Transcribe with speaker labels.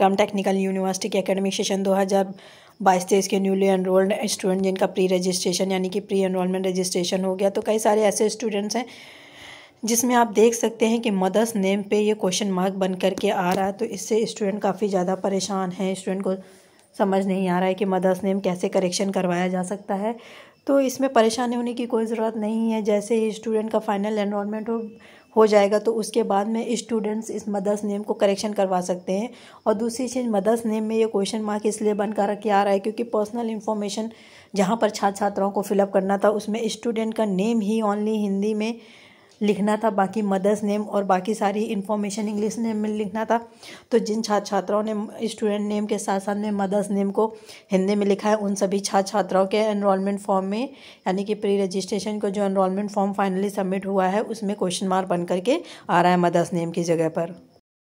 Speaker 1: Ram technical university के academic session 2022 तेईस के न्यूली एनरोल्ड स्टूडेंट जिनका प्री रजिस्ट्रेशन यानी कि प्री एनरोलमेंट रजिस्ट्रेशन हो गया तो कई सारे ऐसे स्टूडेंट्स हैं जिसमें आप देख सकते हैं कि मदर्स नेम पे ये क्वेश्चन मार्क बन कर के आ रहा है तो इससे स्टूडेंट काफ़ी ज़्यादा परेशान हैं स्टूडेंट को समझ नहीं आ रहा है कि मदर्स नेम कैसे करेक्शन करवाया जा सकता है तो इसमें परेशानी होने की कोई ज़रूरत नहीं है जैसे ही स्टूडेंट का फाइनल एनरोलमेंट हो हो जाएगा तो उसके बाद में स्टूडेंट्स इस मदर्स नेम को करेक्शन करवा सकते हैं और दूसरी चीज़ मदर्स नेम में ये क्वेश्चन मार्क इसलिए बनकर के आ रहा है क्योंकि पर्सनल इन्फॉर्मेशन जहाँ पर छात्र छात्राओं को फिलअप करना था उसमें स्टूडेंट का नेम ही ओनली हिंदी में लिखना था बाकी मदर्स नेम और बाकी सारी इन्फॉर्मेशन इंग्लिश नेम में लिखना था तो जिन छात्र छात्राओं ने स्टूडेंट नेम के साथ साथ में मदर्स नेम को हिंदी में लिखा है उन सभी छात्र छात्राओं के एनरोलमेंट फॉर्म में यानी कि प्री रजिस्ट्रेशन को जो एनरोलमेंट फॉर्म फाइनली सबमिट हुआ है उसमें क्वेश्चन मार्क बन करके आ रहा है मदर्स नेम की जगह पर